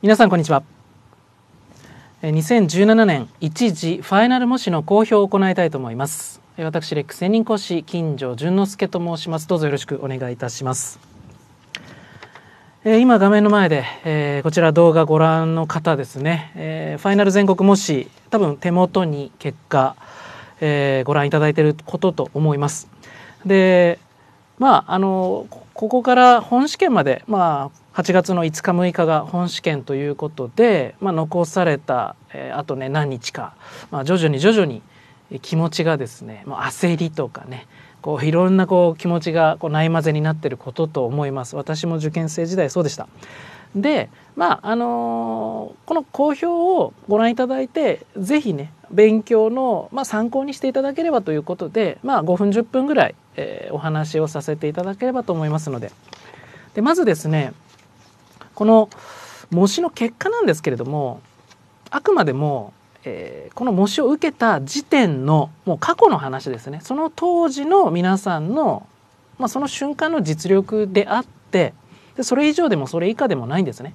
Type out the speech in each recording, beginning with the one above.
皆さんこんにちは2017年一時ファイナル模試の公表を行いたいと思います私レック専任講師金城淳之介と申しますどうぞよろしくお願いいたします今画面の前で、えこちら動画ご覧の方ですね、ファイナル全国模試多分手元に結果、えご覧いただいていることと思いますでまあ、あのここから本試験まで、まあ、8月の5日6日が本試験ということで、まあ、残された、えー、あとね何日か、まあ、徐々に徐々に気持ちがですねまあ、焦りとかねこういろんなこう気持ちがこうないまぜになってることと思います私も受験生時代そうでしたでまああのー、この好評をご覧いただいて是非ね勉強の、まあ、参考にしていただければということで、まあ、5分10分ぐらい、えー、お話をさせていただければと思いますのででまずですねこの模試の結果なんですけれどもあくまでも、えー、この模試を受けた時点のもう過去の話ですねその当時の皆さんの、まあ、その瞬間の実力であってでそれ以上でもそれ以下でもないんですね。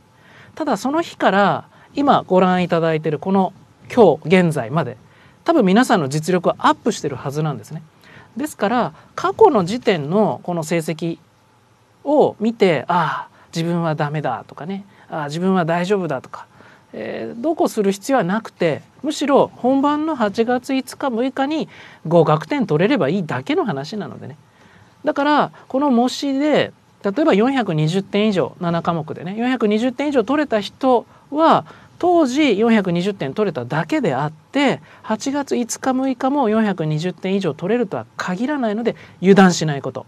ただその日から今ご覧いただいているこの今日現在まで多分皆さんの実力はアップしてるはずなんですね。ですから過去の時点のこの成績を見てああ自分はダメだとかねああ自分は大丈夫だとか、えー、どうこうする必要はなくてむしろ本番の8月5日6日に合格点取れればいいだけの話なのでねだからこの模試で例えば420点以上7科目でね420点以上取れた人は当時420点取れただけであって8月5日6日も420点以上取れるとは限らないので油断しないこと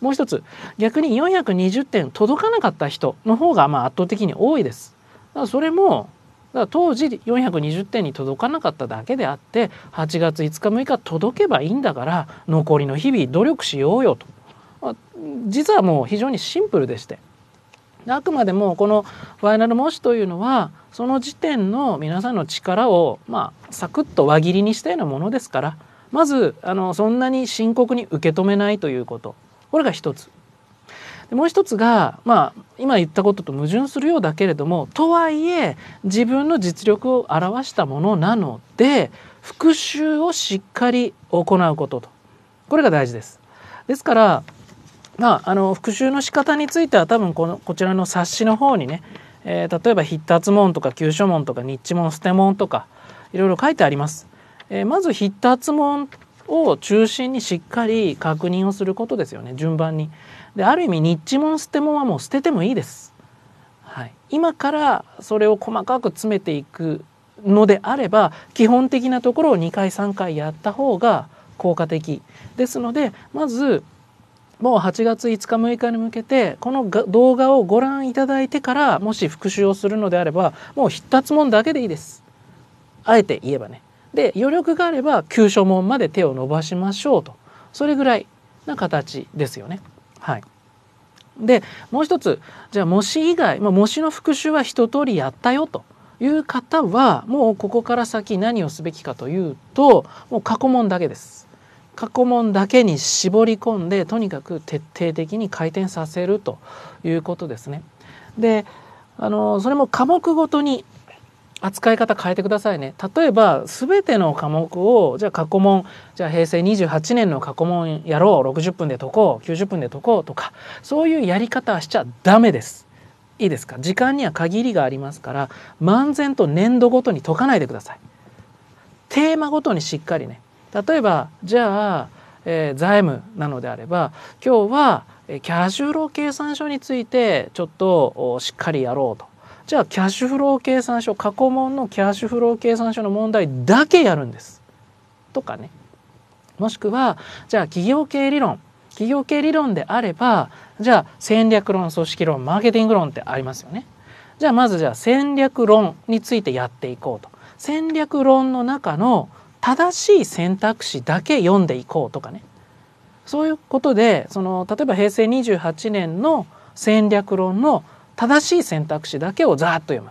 もう一つ逆に420点届かなかった人の方がまあ圧倒的に多いです。だからそれもだから当時420点に届かなかっただけであって8月5日6日届けばいいんだから残りの日々努力しようよと実はもう非常にシンプルでしてあくまでもこのファイナル模試というのはその時点の皆さんの力をまあサクッと輪切りにしたようなものですからまずあのそんなに深刻に受け止めないということこれが一つ。もう一つが、まあ、今言ったことと矛盾するようだけれどもとはいえ自分の実力を表したものなので復習をしっかり行うこととこれが大事です。ですからまあ、あの復習の仕方については多分このこちらの冊子の方にね、えー、例えば筆達門とか急所門とか日門捨て門とかいろいろ書いてあります。えー、まず筆達門を中心にしっかり確認をすることですよね順番に。である意味日門捨て門はもう捨ててもいいです。はい、今からそれを細かく詰めていくのであれば基本的なところを2回3回やった方が効果的ですのでまずもう8月5日6日に向けてこの動画をご覧いただいてからもし復習をするのであればもう必達問だけでいいですあえて言えばねで余力があれば急所問まで手を伸ばしましょうとそれぐらいな形ですよねはいでもう一つじゃあ模試以外、まあ、模試の復習は一通りやったよという方はもうここから先何をすべきかというともう過去問だけです過去問だけに絞り込んでとにかく徹底的に回転させるということですね。であのそれも科目ごとに扱い方変えてくださいね。例えば全ての科目をじゃあ過去問じゃあ平成28年の過去問やろう60分で解こう90分で解こうとかそういうやり方はしちゃダメです。いいですか時間には限りがありますから漫然と年度ごとに解かないでください。テーマごとにしっかりね例えばじゃあ、えー、財務なのであれば今日はキャッシュフロー計算書についてちょっとしっかりやろうと。じゃあキャッシュフロー計算書過去問のキャッシュフロー計算書の問題だけやるんです。とかね。もしくはじゃあ企業系理論企業系理論であればじゃあ戦略論組織論マーケティング論ってありますよね。じゃあまずじゃあ戦略論についてやっていこうと。戦略論の中の正しい選択肢だけ読んでいこうとかねそういうことでその例えば平成28年の戦略論の正しい選択肢だけをざっと読む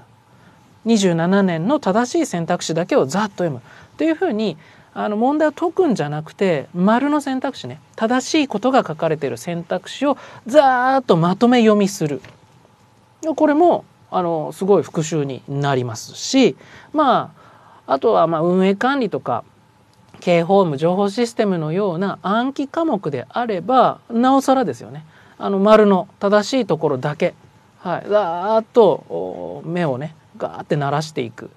27年の正しい選択肢だけをざっと読むというふうにあの問題を解くんじゃなくて丸の選択肢ね正しいことが書かれている選択肢をざーっとまとめ読みするこれもあのすごい復習になりますしまああとはま運営管理とか営法務情報システムのような暗記科目であればなおさらですよねあの丸の正しいところだけ、はい、ざーっと目をねガーって鳴らしていく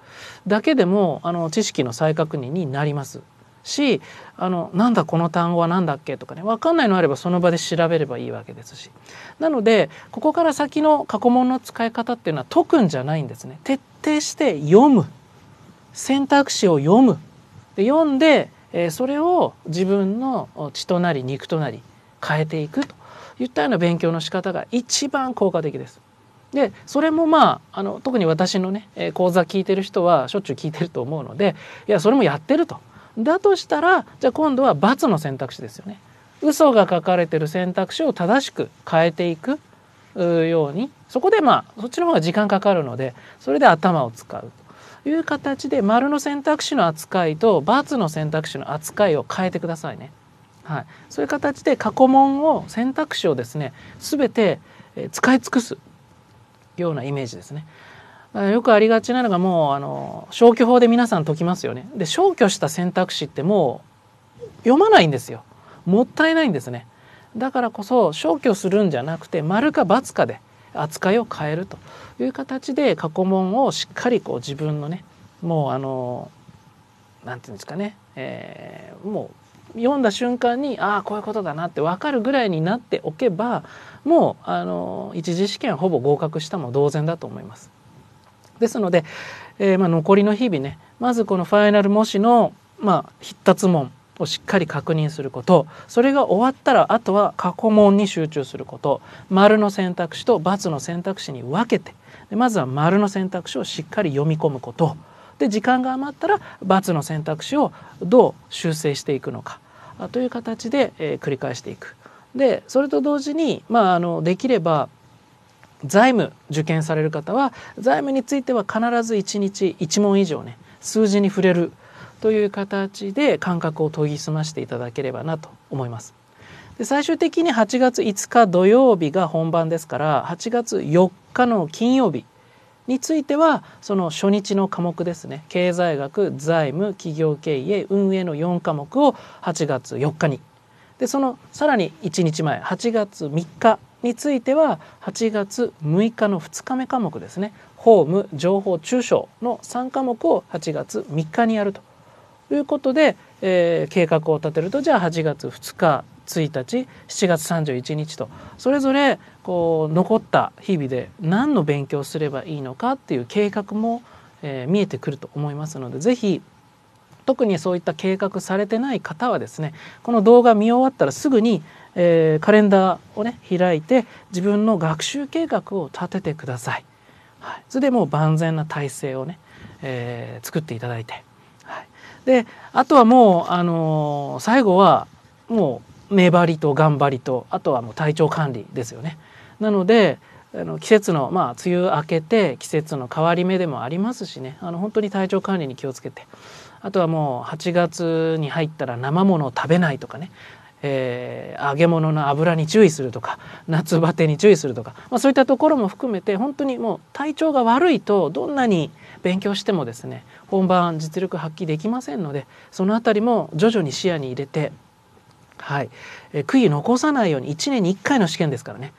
だけでもあの知識の再確認になりますしあのなんだこの単語は何だっけとかね分かんないのあればその場で調べればいいわけですしなのでここから先の過去問の使い方っていうのは解くんじゃないんですね徹底して読む選択肢を読むで読んで、えー、それを自分の血となり肉となり変えていくといったような勉強の仕方が一番効果的です。でそれもまああの特に私のね、え講座聞いてる人はしょっちゅう聞いてると思うのでいやそれもやってると。だとしたらじゃあ今度は罰の選択肢ですよね。嘘が書かれてる選択肢を正しく変えていくようにそこでまあそっちの方が時間かかるのでそれで頭を使う。いう形で丸の選択肢の扱いと×の選択肢の扱いを変えてくださいね。はい、そういう形で過去問を選択肢をですね全て使い尽くすようなイメージですね。よくありがちなのがもうあの消去法で皆さん解きますよね。で消去した選択肢ってもう読まないんですよ。もったいないんですね。だからこそ消去するんじゃなくて丸か×かで扱いを変えるという形で過去問をしっかりこう自分のねもうあのなんていうんですかね、えー、もう読んだ瞬間にああこういうことだなって分かるぐらいになっておけばもうあの一次試験ほぼ合格したも同然だと思います。ですので、えー、まあ、残りの日々ねまずこのファイナル模試の、まあ、必達問をしっかり確認することそれが終わったらあとは過去問に集中すること丸の選択肢と×の選択肢に分けてでまずは丸の選択肢をしっかり読み込むことで時間が余ったら×の選択肢をどう修正していくのかという形で、えー、繰り返していく。でそれと同時に、まあ、あのできれば財務受験される方は財務については必ず1日1問以上ね数字に触れるという形で感覚を研ぎ澄ましていただければなと思います。で最終的に8月5日土曜日が本番ですから8月4日の金曜日についてはその初日の科目ですね経済学財務企業経営運営の4科目を8月4日にでそのさらに1日前8月3日については8月6日の2日目科目ですね法務情報中小の3科目を8月3日にやるとということで、えー、計画を立てるとじゃあ8月2日1日7月31日とそれぞれこう残った日々で何の勉強すればいいのかっていう計画も、えー、見えてくると思いますのでぜひ特にそういった計画されてない方はですねこの動画見終わったらすぐに、えー、カレンダーをね開いて自分の学習計画を立ててください。はい、それでもう万全な体制をね、えー、作っていただいてであとはもう、あのー、最後はもう粘りと頑張りとあとはもう体調管理ですよね。なのであの季節のまあ梅雨明けて季節の変わり目でもありますしねあの本当に体調管理に気をつけてあとはもう8月に入ったら生ものを食べないとかね、えー、揚げ物の油に注意するとか夏バテに注意するとか、まあ、そういったところも含めて本当にもう体調が悪いとどんなに勉強してもですね本番実力発揮できませんのでその辺りも徐々に視野に入れて、はいえ悔い残さないように1年に1回の試験ですからね、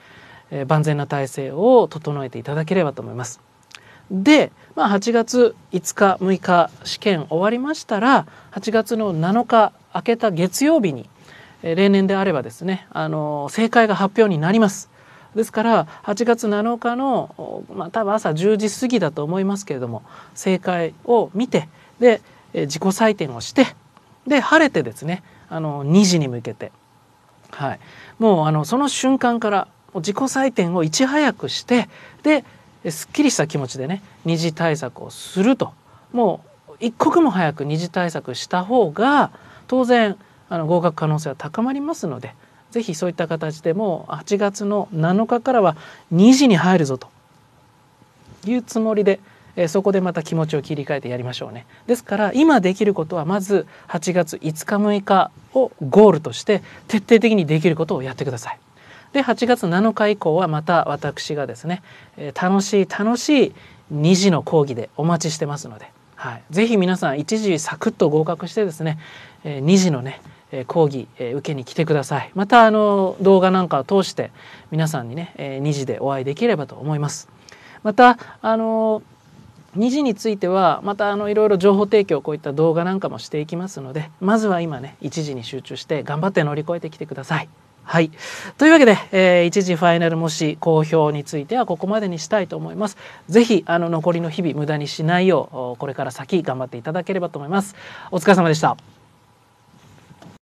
え万全な体制を整えていただければと思います。で、まあ、8月5日6日試験終わりましたら8月の7日明けた月曜日に例年であればですねあの正解が発表になります。ですから8月7日の、まあ、多分朝10時過ぎだと思いますけれども正解を見てで自己採点をしてで晴れてですねあの2時に向けて、はい、もうあのその瞬間から自己採点をいち早くしてですっきりした気持ちでね二次対策をするともう一刻も早く二次対策した方が当然あの合格可能性は高まりますのでぜひそういった形でも8月の7日からは2時に入るぞというつもりで、えそこでまた気持ちを切り替えてやりましょうね。ですから今できることはまず8月5日6日をゴールとして徹底的にできることをやってください。で8月7日以降はまた私がですね、え楽しい楽しい2時の講義でお待ちしてますので、はい、ぜひ皆さん1時サクッと合格してですね、え2時のねえ講義、え受けに来てくださいまたあの動画なんかを通して皆さんにね、え2時でお会いできればと思いますまたあの2時についてはまたあのいろいろ情報提供こういった動画なんかもしていきますのでまずは今ね1時に集中して頑張って乗り越えてきてください。はい。というわけで、えー、1時ファイナル模試公表についてはここまでにしたいと思います。ぜひ、あの、残りの日々無駄にしないよう、これから先頑張っていただければと思います。お疲れ様でした。